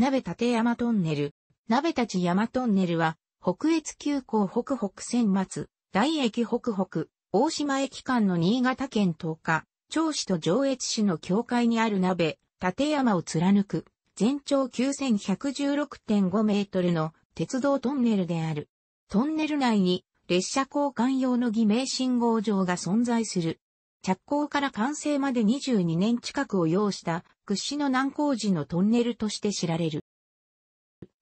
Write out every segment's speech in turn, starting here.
鍋立山トンネル、鍋立山トンネルは、北越急行北北線末、大駅北北、大島駅間の新潟県東下、長市と上越市の境界にある鍋、立山を貫く、全長9116.5メートルの鉄道トンネルである。トンネル内に列車交換用の偽名信号場が存在する。着工から完成まで22年近くを要した屈指の難工事のトンネルとして知られる。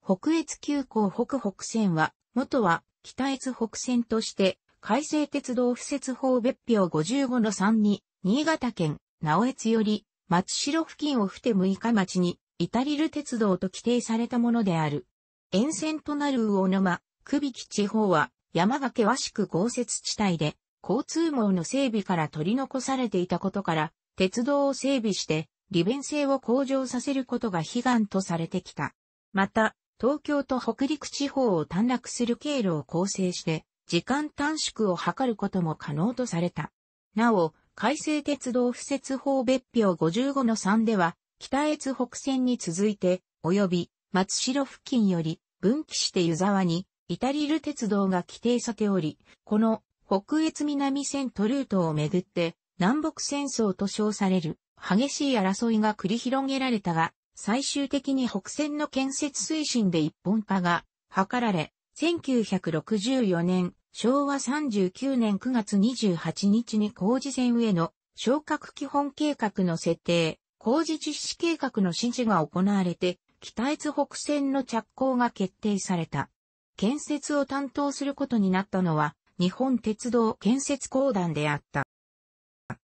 北越急行北北線は、元は北越北線として、海西鉄道敷設法別表55の3に、新潟県、直江津より、松代付近をふて六日町に、至りる鉄道と規定されたものである。沿線となる魚沼、久引地方は、山が険しく豪雪地帯で、交通網の整備から取り残されていたことから、鉄道を整備して、利便性を向上させることが悲願とされてきた。また、東京と北陸地方を短絡する経路を構成して、時間短縮を図ることも可能とされた。なお、改正鉄道不設法別表55の3では、北越北線に続いて、及び松代付近より分岐して湯沢に、イタリル鉄道が規定さており、この北越南線トルートをめぐって、南北戦争と称される激しい争いが繰り広げられたが、最終的に北線の建設推進で一本化が図られ、1964年、昭和39年9月28日に工事線への昇格基本計画の設定、工事実施計画の指示が行われて、北越北線の着工が決定された。建設を担当することになったのは、日本鉄道建設公団であった。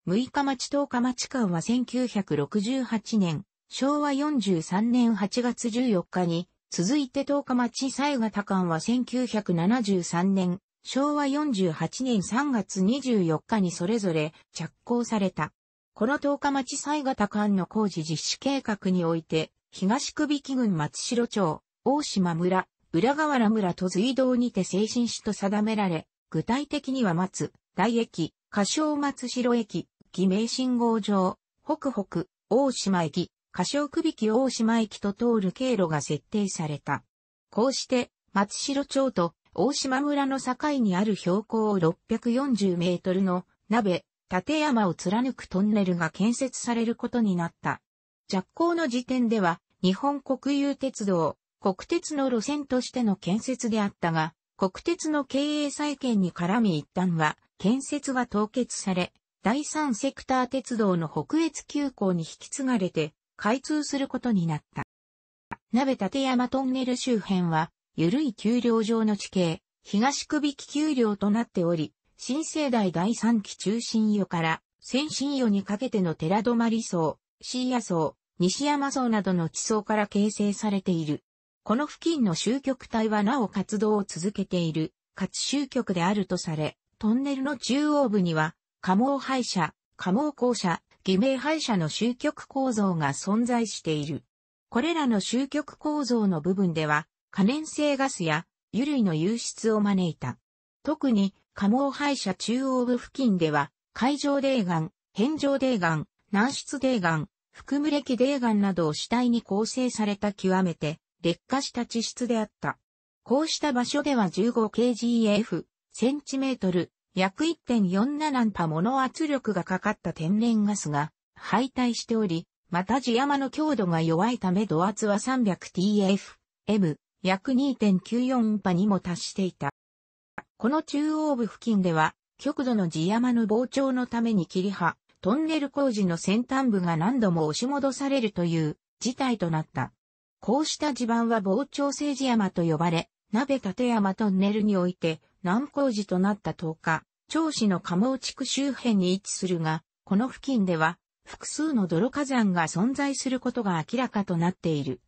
6日町10日町間は1968年、昭和43年8月14日に、続いて10日町西型間は1973年、昭和48年3月24日にそれぞれ着工された。この10日町西型間の工事実施計画において、東首木郡松代町、大島村、浦河原村と随道にて精神史と定められ、具体的には松、大駅、歌唱松城駅、偽名信号場、北北、大島駅、歌唱区引き大島駅と通る経路が設定された。こうして、松城町と大島村の境にある標高640メートルの鍋、立山を貫くトンネルが建設されることになった。着工の時点では、日本国有鉄道、国鉄の路線としての建設であったが、国鉄の経営再建に絡み一旦は、建設が凍結され、第三セクター鉄道の北越急行に引き継がれて、開通することになった。鍋立山トンネル周辺は、緩い丘陵上の地形、東首木丘陵となっており、新生代第三期中心予から先進予にかけての寺泊層、椎谷層、西山層などの地層から形成されている。この付近の集局隊はなお活動を続けている、かつ集局であるとされ、トンネルの中央部には、加盟廃車、加盟校舎、偽名廃車の集局構造が存在している。これらの集局構造の部分では、可燃性ガスや油類の流出を招いた。特に、加盟廃車中央部付近では、海上泥岩、変状泥岩、軟質泥岩、含む歴泥岩などを主体に構成された極めて劣化した地質であった。こうした場所では 15kgF、センチメートル、約1.47パモの圧力がかかった天然ガスが敗退しており、また地山の強度が弱いため度圧は 300TF、M、約2.94パにも達していた。この中央部付近では、極度の地山の膨張のために切り葉、トンネル工事の先端部が何度も押し戻されるという事態となった。こうした地盤は防潮政治山と呼ばれ、鍋立山トンネルにおいて南工事となった10日、長子の加茂地区周辺に位置するが、この付近では複数の泥火山が存在することが明らかとなっている。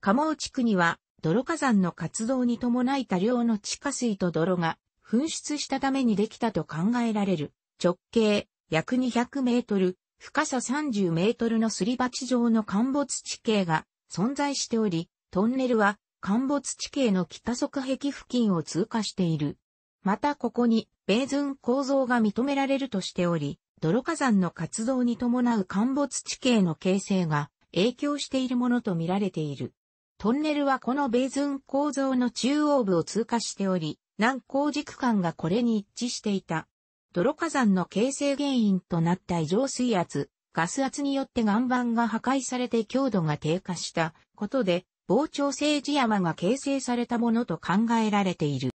加茂地区には泥火山の活動に伴い多量の地下水と泥が噴出したためにできたと考えられる直径約200メートル、深さ30メートルのすり鉢状の陥没地形が存在しており、トンネルは陥没地形の北側壁付近を通過している。またここに米寸構造が認められるとしており、泥火山の活動に伴う陥没地形の形成が影響しているものとみられている。トンネルはこの米寸構造の中央部を通過しており、南高軸間がこれに一致していた。泥火山の形成原因となった異常水圧、ガス圧によって岩盤が破壊されて強度が低下したことで、膨張性治山が形成されたものと考えられている。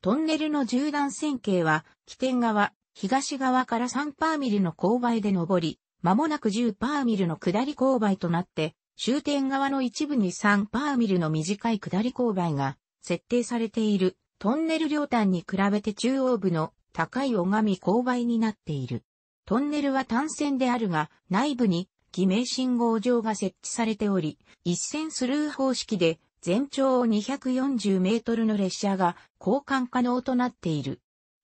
トンネルの縦断線形は、起点側、東側から3パーミルの勾配で上り、間もなく10パーミルの下り勾配となって、終点側の一部に3パーミルの短い下り勾配が設定されている。トンネル両端に比べて中央部の高い拝み勾配になっている。トンネルは単線であるが、内部に偽名信号場が設置されており、一線スルー方式で全長240メートルの列車が交換可能となっている。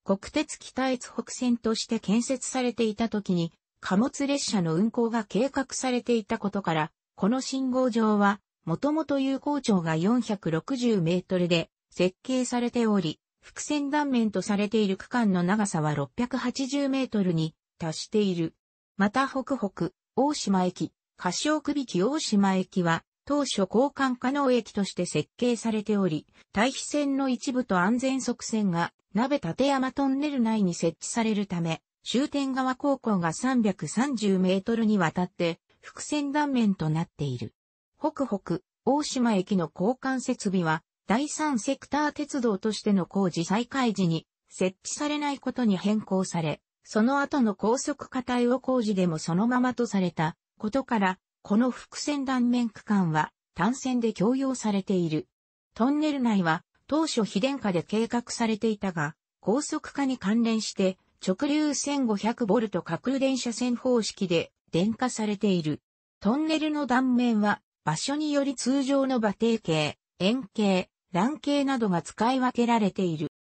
国鉄北越北線として建設されていた時に、貨物列車の運行が計画されていたことから、この信号場は、もともと有効長が460メートルで設計されており、伏線断面とされている区間の長さは680メートルに達している。また北北、大島駅、柏小区引大島駅は、当初交換可能駅として設計されており、対比線の一部と安全側線が、鍋立山トンネル内に設置されるため、終点側高校が330メートルにわたって、伏線断面となっている。北北、大島駅の交換設備は、第三セクター鉄道としての工事再開時に、設置されないことに変更され、その後の高速化対応工事でもそのままとされたことから、この伏線断面区間は単線で共用されている。トンネル内は当初非電化で計画されていたが、高速化に関連して直流 1500V 架空電車線方式で電化されている。トンネルの断面は場所により通常の馬蹄形、円形、卵形などが使い分けられている。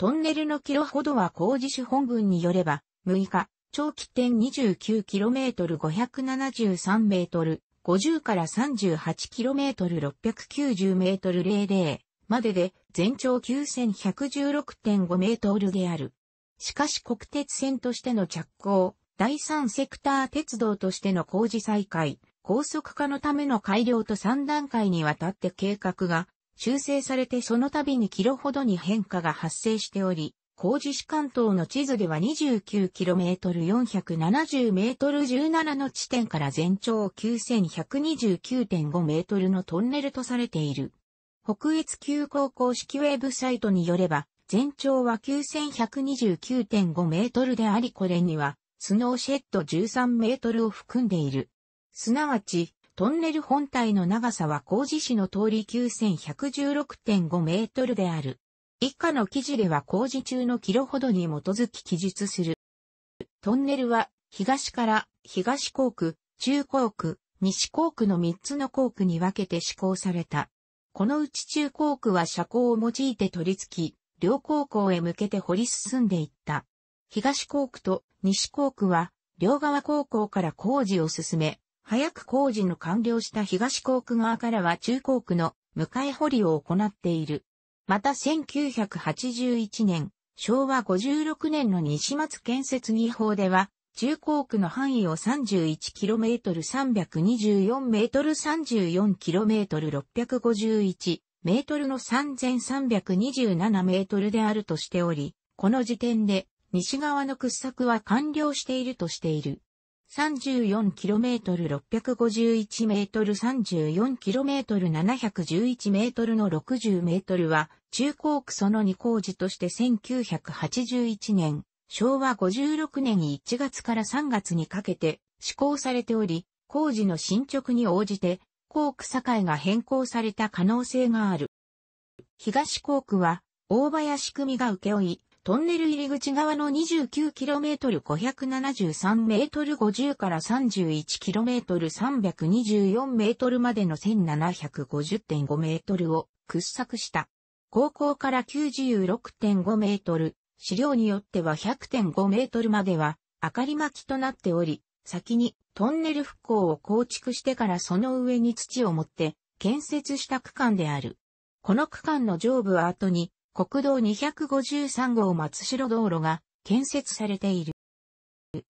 トンネルのキロほどは工事手本文によれば、6日、長期点2 9 k m 5 7 3ル、50から3 8 k m 6 9 0ル0 0までで全長9 1 1 6 5ルである。しかし国鉄線としての着工、第三セクター鉄道としての工事再開、高速化のための改良と3段階にわたって計画が修正されてその度にキロほどに変化が発生しており、工事市関東の地図では 29km470m17 の地点から全長 9129.5m のトンネルとされている。北越急行公式ウェブサイトによれば、全長は9129.5メートルでありこれには、スノーシェッド13メートルを含んでいる。すなわち、トンネル本体の長さは工事士の通り9116.5メートルである。以下の記事では工事中のキロほどに基づき記述する。トンネルは東から東工区、中工区、西工区の3つの工区に分けて施行された。このうち中工区は車高を用いて取り付き、両高校へ向けて掘り進んでいった。東工区と西工区は両側高校から工事を進め、早く工事の完了した東港区側からは中港区の迎え掘りを行っている。また1981年、昭和56年の西松建設技法では、中港区の範囲を 31km324m34km651m の 3327m であるとしており、この時点で西側の掘削は完了しているとしている。34km651m34km711m の 60m は、中高区その2工事として1981年、昭和56年1月から3月にかけて施行されており、工事の進捗に応じて、高区境が変更された可能性がある。東高区は、大林組が請負、い、トンネル入り口側の 29km573m50 から 31km324m までの 1750.5m を掘削した。高校から96.5メートル、資料によっては100.5メートルまでは明かり巻きとなっており、先にトンネル復興を構築してからその上に土を持って建設した区間である。この区間の上部は後に国道253号松代道路が建設されている。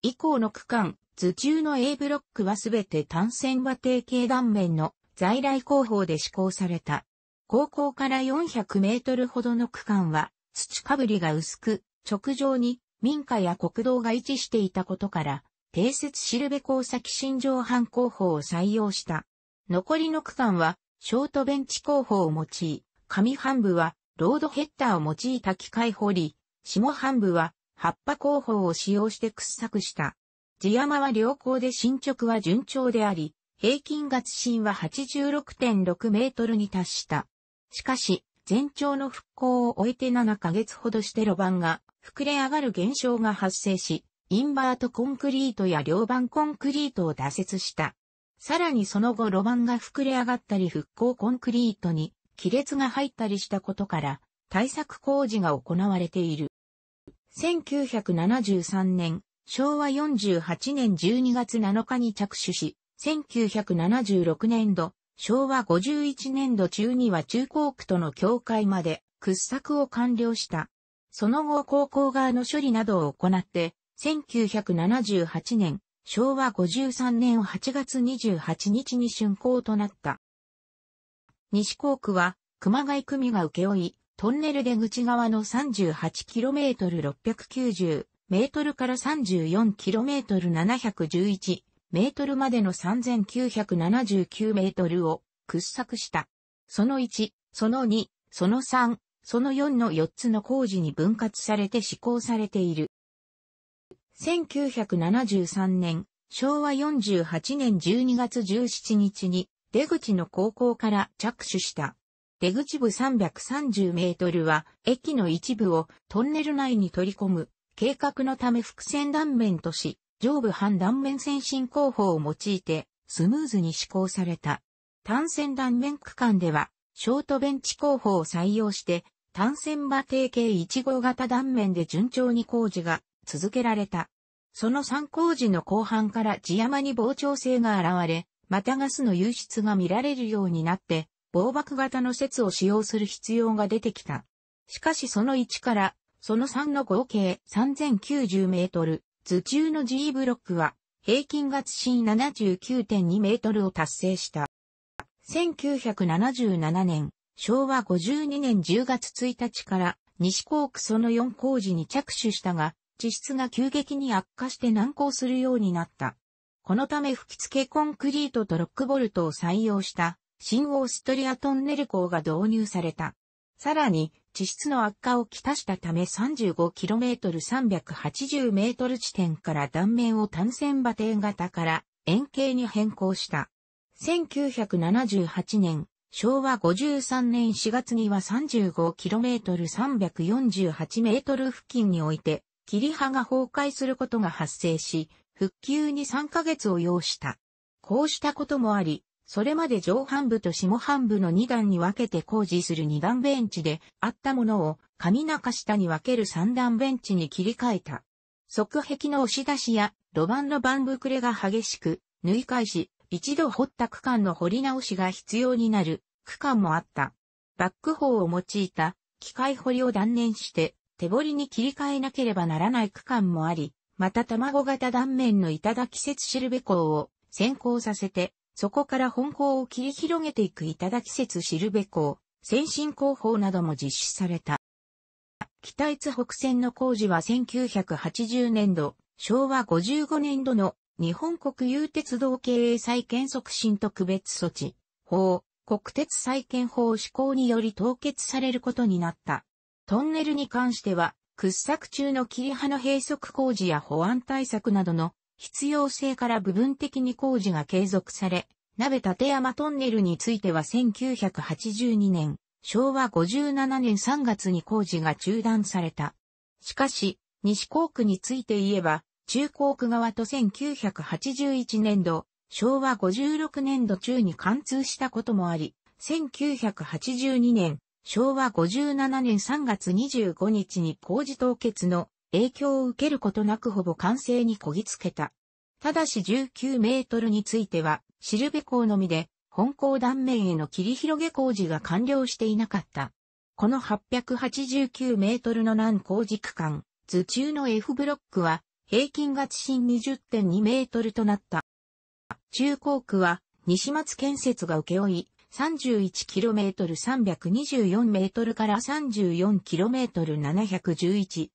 以降の区間、図中の A ブロックはすべて単線和定型断面の在来工法で施行された。高校から400メートルほどの区間は土かぶりが薄く、直上に民家や国道が位置していたことから、定説しるべ工先新上半工法を採用した。残りの区間は、ショートベンチ工法を用い、上半部はロードヘッダーを用いた機械掘り、下半部は葉っぱ工法を使用して掘削した。地山は良好で進捗は順調であり、平均月深は86.6メートルに達した。しかし、全長の復興を終えて7ヶ月ほどして路盤が膨れ上がる現象が発生し、インバートコンクリートや両盤コンクリートを打設した。さらにその後路盤が膨れ上がったり復興コンクリートに亀裂が入ったりしたことから、対策工事が行われている。1973年、昭和48年12月7日に着手し、1976年度、昭和51年度中には中高区との境界まで掘削を完了した。その後高校側の処理などを行って、1978年、昭和53年8月28日に竣工となった。西港区は、熊谷区民が請負い、トンネル出口側の 38km690 メートルから 34km711 メートルまでの3979メートルを掘削した。その1、その2、その3、その4の4つの工事に分割されて施行されている。1973年、昭和48年12月17日に出口の高校から着手した。出口部330メートルは、駅の一部をトンネル内に取り込む、計画のため伏線断面とし、上部半断面先進工法を用いて、スムーズに施行された。単線断面区間では、ショートベンチ工法を採用して、単線馬定型1号型断面で順調に工事が続けられた。その3工事の後半から地山に膨張性が現れ、またガスの輸出が見られるようになって、防爆型の説を使用する必要が出てきた。しかしその1から、その3の合計3090メートル、図中の G ブロックは、平均月深79.2メートルを達成した。1977年、昭和52年10月1日から、西港区その4工事に着手したが、地質が急激に悪化して難航するようになった。このため吹き付けコンクリートとロックボルトを採用した新オーストリアトンネル港が導入された。さらに、地質の悪化をきたしたため 35km380m 地点から断面を単線馬蹄型から円形に変更した。1978年、昭和53年4月には 35km348m 付近において、切りが崩壊することが発生し、復旧に3ヶ月を要した。こうしたこともあり、それまで上半部と下半部の2段に分けて工事する2段ベンチであったものを上中下に分ける3段ベンチに切り替えた。側壁の押し出しや路盤の盤膨れが激しく、縫い返し、一度掘った区間の掘り直しが必要になる区間もあった。バックホーを用いた機械掘りを断念して手掘りに切り替えなければならない区間もあり、また卵型断面の頂季節シルベ校を先行させて、そこから本校を切り広げていく頂季節シルベ校先進工法なども実施された。北越北線の工事は1980年度、昭和55年度の日本国有鉄道経営再建促進特別措置法、国鉄再建法施行により凍結されることになった。トンネルに関しては、掘削中の切り葉の閉塞工事や保安対策などの必要性から部分的に工事が継続され、鍋立山トンネルについては1982年、昭和57年3月に工事が中断された。しかし、西港区について言えば、中港区側と1981年度、昭和56年度中に貫通したこともあり、1982年、昭和57年3月25日に工事凍結の影響を受けることなくほぼ完成にこぎつけた。ただし19メートルについては、シルベ港のみで、本港断面への切り広げ工事が完了していなかった。この889メートルの南工事区間、図中の F ブロックは、平均が地震20.2メートルとなった。中高区は、西松建設が請負い、31km324m から 34km711m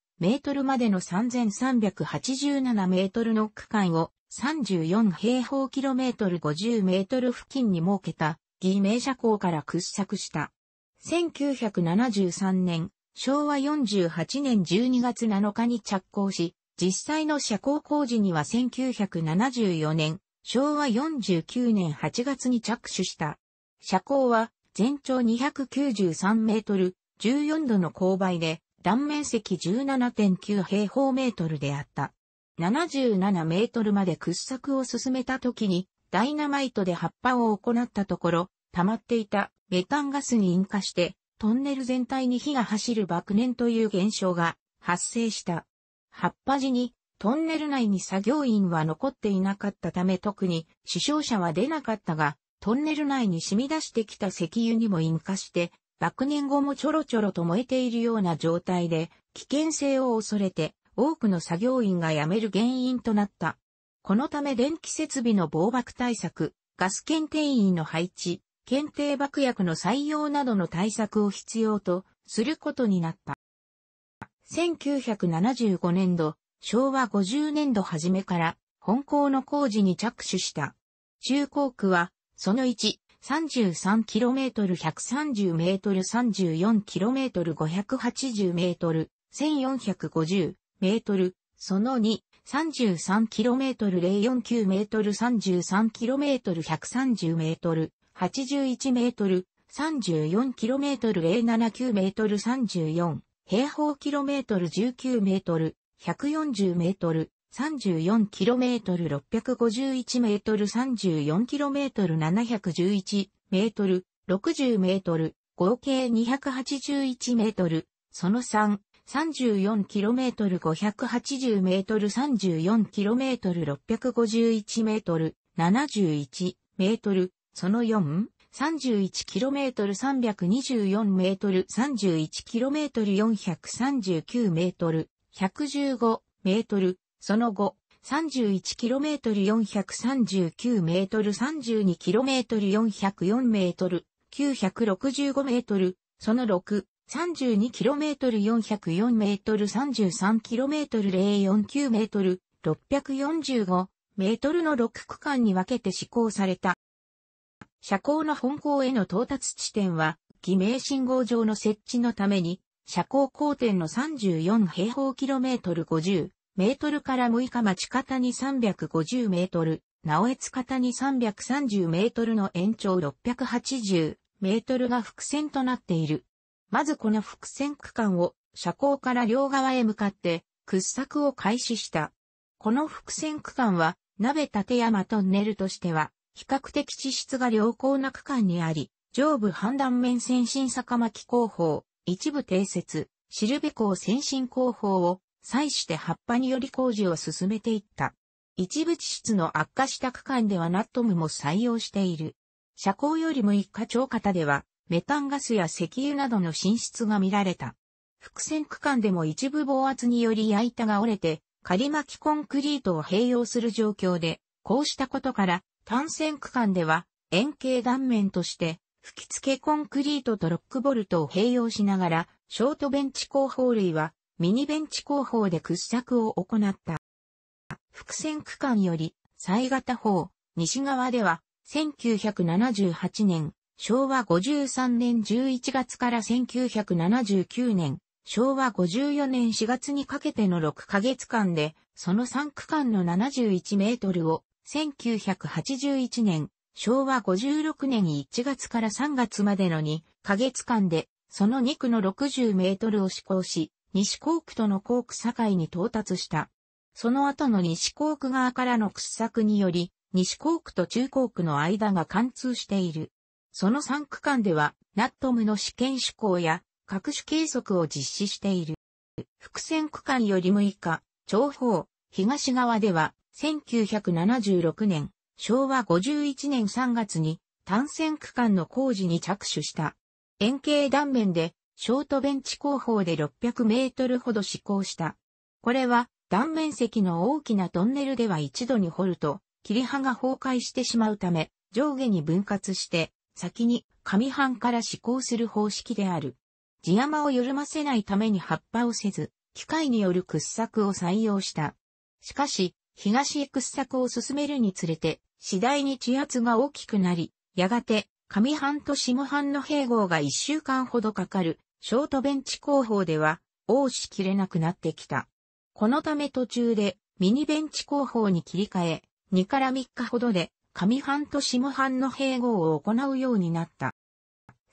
までの 3387m の区間を34平方キロメートル50 m 付近に設けた偽名車庫から掘削した。1973年、昭和48年12月7日に着工し、実際の車高工事には1974年、昭和49年8月に着手した。車高は全長293メートル、14度の勾配で、断面積17.9平方メートルであった。77メートルまで掘削を進めた時に、ダイナマイトで葉っぱを行ったところ、溜まっていたメタンガスに引火して、トンネル全体に火が走る爆燃という現象が発生した。葉っぱ時に、トンネル内に作業員は残っていなかったため特に死傷者は出なかったが、トンネル内に染み出してきた石油にも引火して、爆年後もちょろちょろと燃えているような状態で、危険性を恐れて、多くの作業員が辞める原因となった。このため電気設備の防爆対策、ガス検定員の配置、検定爆薬の採用などの対策を必要とすることになった。1975年度、昭和50年度初めから本校の工事に着手した。中高区はその1、33km130m34km580m1450m、その2、33km049m33km130m、81m34km079m34、平方キロメートル19メートル、140メートル、34km651m34km711m、60m、合計 281m、その3、34km580m34km651m、71m、その4、31km324m、31km439m、115m、その後、31km439m32km404m965m、その6、32km404m33km049m、645m の6区間に分けて施行された。車高の本校への到達地点は、偽名信号場の設置のために、車高高点の34平方キロメートル50、メートルから6日町方に350メートル、直江津方に330メートルの延長680メートルが伏線となっている。まずこの伏線区間を車高から両側へ向かって掘削を開始した。この伏線区間は、鍋立山トンネルとしては、比較的地質が良好な区間にあり、上部判断面先進坂巻工法、一部定説、シルベ港先進工法を際して葉っぱにより工事を進めていった。一部地質の悪化した区間ではナットムも採用している。車高よりも一課長型では、メタンガスや石油などの進出が見られた。伏線区間でも一部防圧により焼いたが折れて、仮巻きコンクリートを併用する状況で、こうしたことから、単線区間では、円形断面として、吹き付けコンクリートとロックボルトを併用しながら、ショートベンチ工法類は、ミニベンチ工法で掘削を行った。伏線区間より、西型方、西側では、1978年、昭和53年11月から1979年、昭和54年4月にかけての6ヶ月間で、その3区間の71メートルを、1981年、昭和56年1月から3月までの2ヶ月間で、その2区の60メートルを施行し、西校区との校区境に到達した。その後の西校区側からの掘削により、西校区と中校区の間が貫通している。その3区間では、ナットムの試験試行や、各種計測を実施している。伏線区間より6日、長方、東側では、1976年、昭和51年3月に、単線区間の工事に着手した。円形断面で、ショートベンチ工法で600メートルほど施行した。これは断面積の大きなトンネルでは一度に掘ると、切り刃が崩壊してしまうため、上下に分割して、先に上半から施行する方式である。地山を緩ませないために葉っぱをせず、機械による掘削を採用した。しかし、東へ掘削を進めるにつれて、次第に地圧が大きくなり、やがて、上半と下半の併合が一週間ほどかかるショートベンチ工法では、応しきれなくなってきた。このため途中で、ミニベンチ工法に切り替え、2から3日ほどで、上半と下半の併合を行うようになった。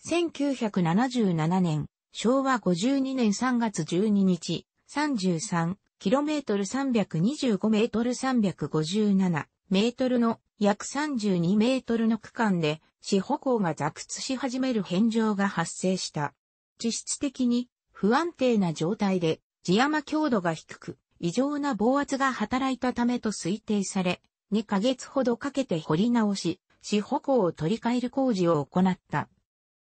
1977年、昭和52年3月12日、33、km325m357m の約 32m の区間で、四歩行が座屈し始める変状が発生した。地質的に不安定な状態で、地山強度が低く、異常な暴圧が働いたためと推定され、2ヶ月ほどかけて掘り直し、四歩行を取り替える工事を行った。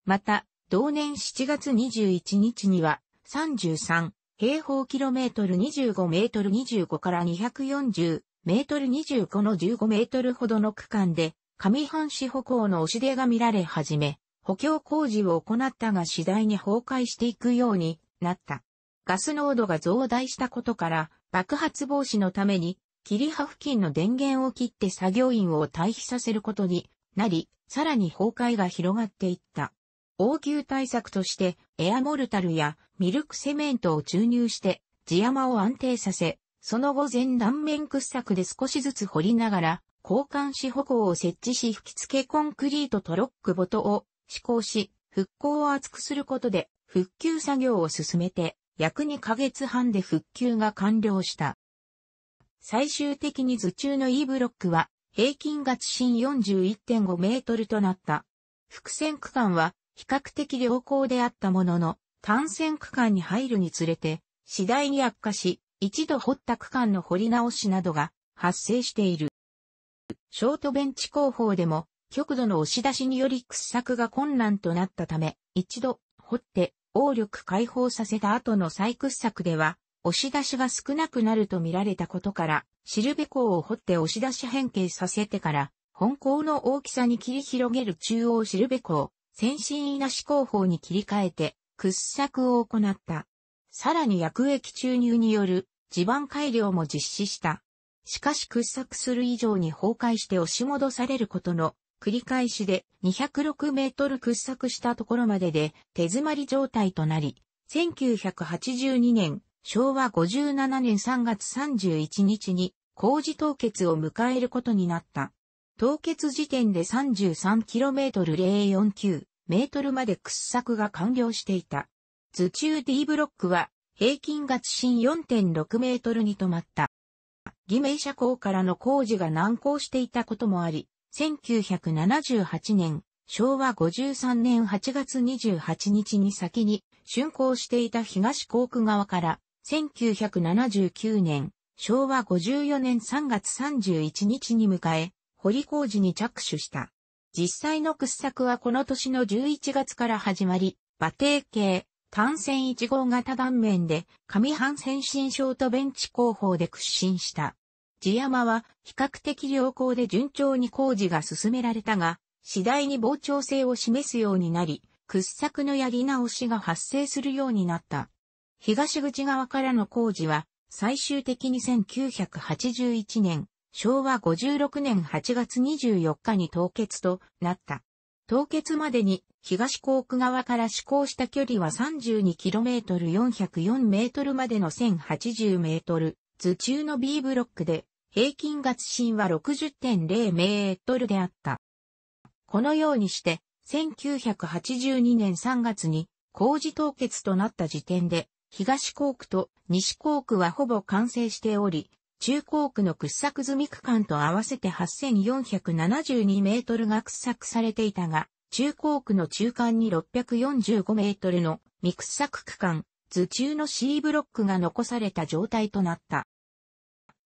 また、同年7月21日には、33平方キロメートル25メートル25から240メートル25の15メートルほどの区間で、上半四歩行の押し出が見られ始め、補強工事を行ったが次第に崩壊していくようになった。ガス濃度が増大したことから爆発防止のために霧波付近の電源を切って作業員を退避させることになり、さらに崩壊が広がっていった。応急対策としてエアモルタルやミルクセメントを注入して地山を安定させ、その後前断面掘削で少しずつ掘りながら、交換し歩行を設置し吹き付けコンクリートトロックボトを施行し、復興を厚くすることで、復旧作業を進めて、約2ヶ月半で復旧が完了した。最終的に図中の E ブロックは、平均が地震41.5メートルとなった。伏線区間は、比較的良好であったものの、単線区間に入るにつれて、次第に悪化し、一度掘った区間の掘り直しなどが発生している。ショートベンチ工法でも極度の押し出しにより掘削が困難となったため、一度掘って応力解放させた後の再掘削では、押し出しが少なくなると見られたことから、シルベ港を掘って押し出し変形させてから、本校の大きさに切り広げる中央シルベ港、先進稲市工法に切り替えて、掘削を行った。さらに薬液注入による地盤改良も実施した。しかし掘削する以上に崩壊して押し戻されることの繰り返しで206メートル掘削したところまでで手詰まり状態となり、1982年、昭和57年3月31日に工事凍結を迎えることになった。凍結時点で 33km049 メートルまで掘削が完了していた。図中 D ブロックは平均月深4.6メートルに止まった。偽名車庫からの工事が難航していたこともあり、1978年、昭和53年8月28日に先に、竣工していた東航空側から、1979年、昭和54年3月31日に迎え、堀工事に着手した。実際の掘削はこの年の11月から始まり、馬蹄形、単線1号型断面で、上半線伸小とベンチ工法で屈伸した。地山は比較的良好で順調に工事が進められたが、次第に膨張性を示すようになり、掘削のやり直しが発生するようになった。東口側からの工事は、最終的に1981年、昭和56年8月24日に凍結となった。凍結までに東港区側から施行した距離は 32km404m までの 1080m 図中の B ブロックで平均月薪は60.0メートルであった。このようにして、1982年3月に工事凍結となった時点で、東工区と西工区はほぼ完成しており、中工区の掘削済み区間と合わせて8472メートルが掘削されていたが、中工区の中間に645メートルの未掘削区間、図中の C ブロックが残された状態となった。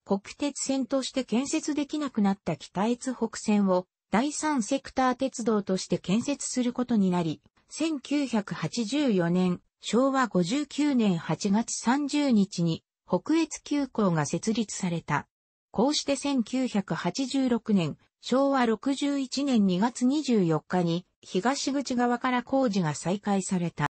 国鉄線として建設できなくなった北越北線を第三セクター鉄道として建設することになり、1984年、昭和59年8月30日に北越急行が設立された。こうして1986年、昭和61年2月24日に東口側から工事が再開された。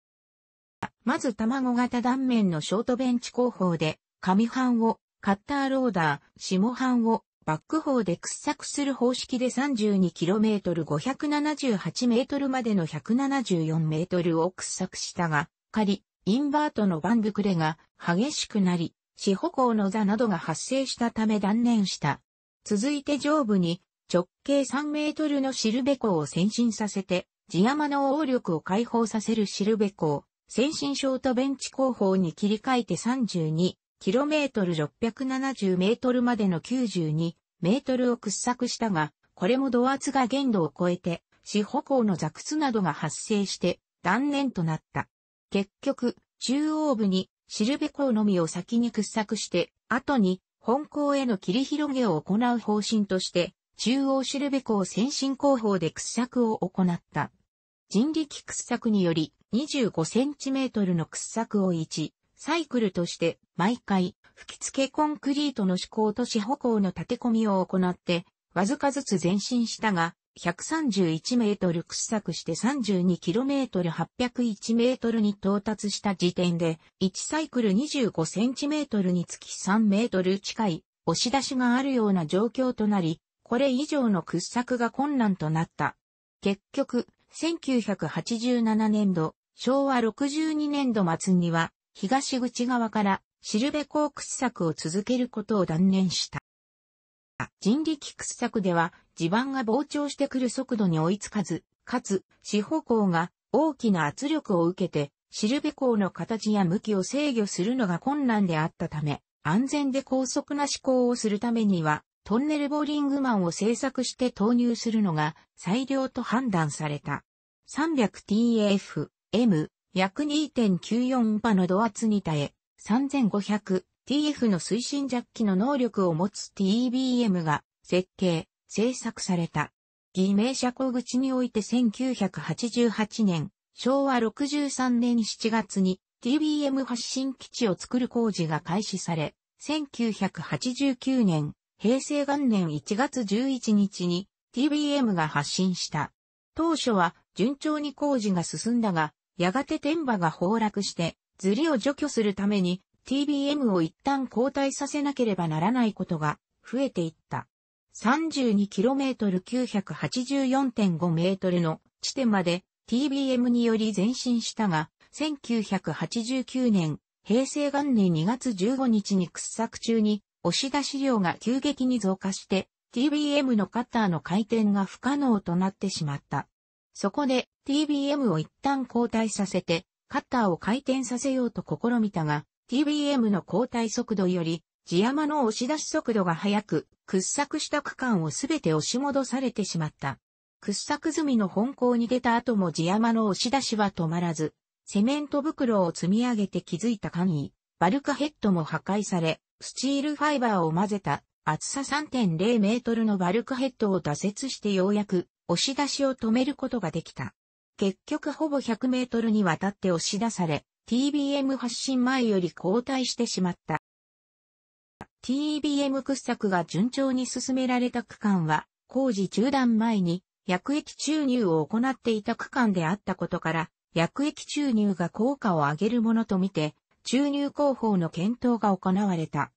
まず卵型断面のショートベンチ工法で、紙板をカッターローダー、下半をバック砲で掘削する方式で 32km578m までの 174m を掘削したが、仮、インバートの番膨れが激しくなり、四歩行の座などが発生したため断念した。続いて上部に直径3メートルのシルベ港を先進させて、地山の応力を解放させるシルベ港、先進ショートベンチ工法に切り替えて32、km670 メートルまでの92メートルを掘削したが、これも度圧が限度を超えて、四歩行の座屈などが発生して断念となった。結局、中央部にシルベ港のみを先に掘削して、後に本港への切り広げを行う方針として、中央シルベ港先進工法で掘削を行った。人力掘削により2 5トルの掘削を1、サイクルとして毎回吹き付けコンクリートの施工と四歩行の立て込みを行って、わずかずつ前進したが、131メートル掘削して32キロメートル801メートルに到達した時点で、1サイクル25センチメートルにつき3メートル近い押し出しがあるような状況となり、これ以上の掘削が困難となった。結局、1987年度、昭和62年度末には、東口側からシルベ港掘削を続けることを断念した。人力掘削では地盤が膨張してくる速度に追いつかず、かつ、四方向が大きな圧力を受けて、シルベ港の形や向きを制御するのが困難であったため、安全で高速な施工をするためには、トンネルボーリングマンを製作して投入するのが最良と判断された。300TF、M、約2.94パの度圧に耐え、3500TF の推進ジャッキの能力を持つ TBM が設計、製作された。偽名車庫口において1988年、昭和63年7月に TBM 発信基地を作る工事が開始され、1989年、平成元年1月11日に TBM が発信した。当初は順調に工事が進んだが、やがて天馬が崩落して、ズリを除去するために TBM を一旦交代させなければならないことが増えていった。32km984.5 メートルの地点まで TBM により前進したが、1989年、平成元年2月15日に掘削中に押し出し量が急激に増加して、TBM のカッターの回転が不可能となってしまった。そこで TBM を一旦交代させて、カッターを回転させようと試みたが、TBM の交代速度より、地山の押し出し速度が速く、掘削した区間をすべて押し戻されてしまった。掘削済みの本校に出た後も地山の押し出しは止まらず、セメント袋を積み上げて築いた簡易、バルカヘッドも破壊され、スチールファイバーを混ぜた厚さ3.0メートルのバルカヘッドを打設してようやく押し出しを止めることができた。結局ほぼ100メートルにわたって押し出され、TBM 発進前より後退してしまった。TBM 掘削が順調に進められた区間は、工事中断前に薬液注入を行っていた区間であったことから、薬液注入が効果を上げるものとみて、注入工法の検討が行われた。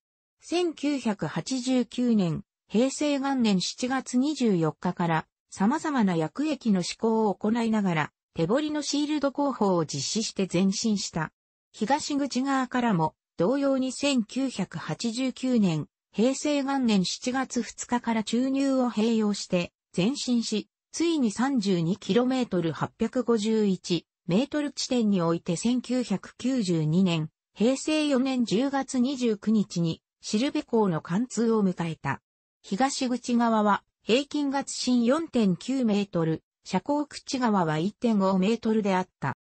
1989年、平成元年7月24日から様々な薬液の試行を行いながら、手彫りのシールド工法を実施して前進した。東口側からも、同様に1989年、平成元年7月2日から注入を併用して、前進し、ついに 32km851 メートル地点において1992年、平成4年10月29日に、シルベ港の貫通を迎えた。東口側は、平均月深4.9メートル、車高口側は1.5メートルであった。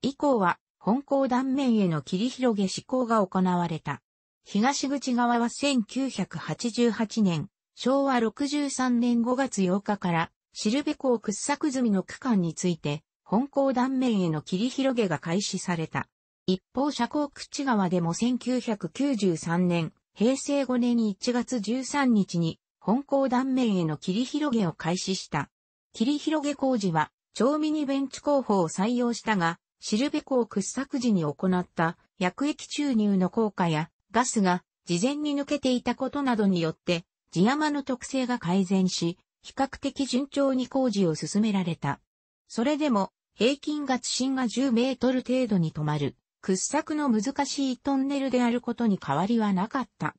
以降は、本校断面への切り広げ施工が行われた。東口側は1988年、昭和63年5月8日から、シルベ港掘削済みの区間について、本校断面への切り広げが開始された。一方、車高口側でも1993年、平成5年1月13日に、本校断面への切り広げを開始した。切り広げ工事は、超ミニベンチ工法を採用したが、シルベ港掘削時に行った薬液注入の効果やガスが事前に抜けていたことなどによって、地山の特性が改善し、比較的順調に工事を進められた。それでも、平均が地震が10メートル程度に止まる、掘削の難しいトンネルであることに変わりはなかった。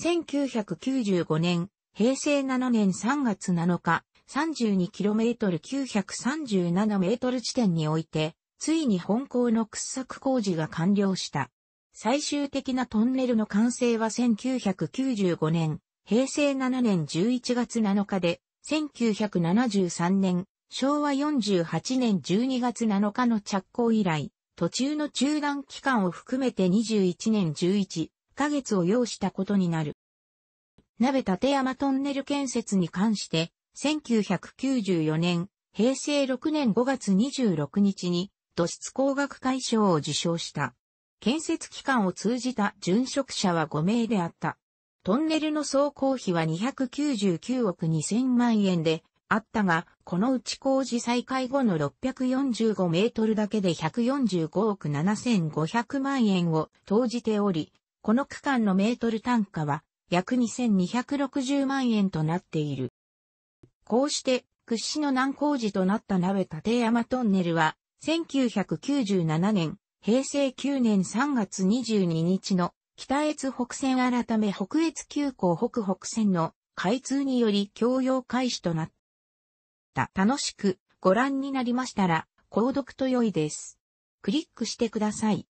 1995年、平成7年3月7日、32km937m 地点において、ついに本校の掘削工事が完了した。最終的なトンネルの完成は1995年、平成7年11月7日で、1973年、昭和48年12月7日の着工以来、途中の中断期間を含めて21年11ヶ月を要したことになる。鍋立山トンネル建設に関して、1994年、平成6年5月26日に、土質工学会賞を受賞した。建設期間を通じた殉職者は5名であった。トンネルの総工費は299億2000万円で、あったが、このうち工事再開後の645メートルだけで145億7500万円を投じており、この区間のメートル単価は約2260万円となっている。こうして、屈指の難工事となった鍋立山トンネルは、1997年、平成9年3月22日の北越北線改め北越急行北北線の開通により共用開始となった。楽しくご覧になりましたら、購読と良いです。クリックしてください。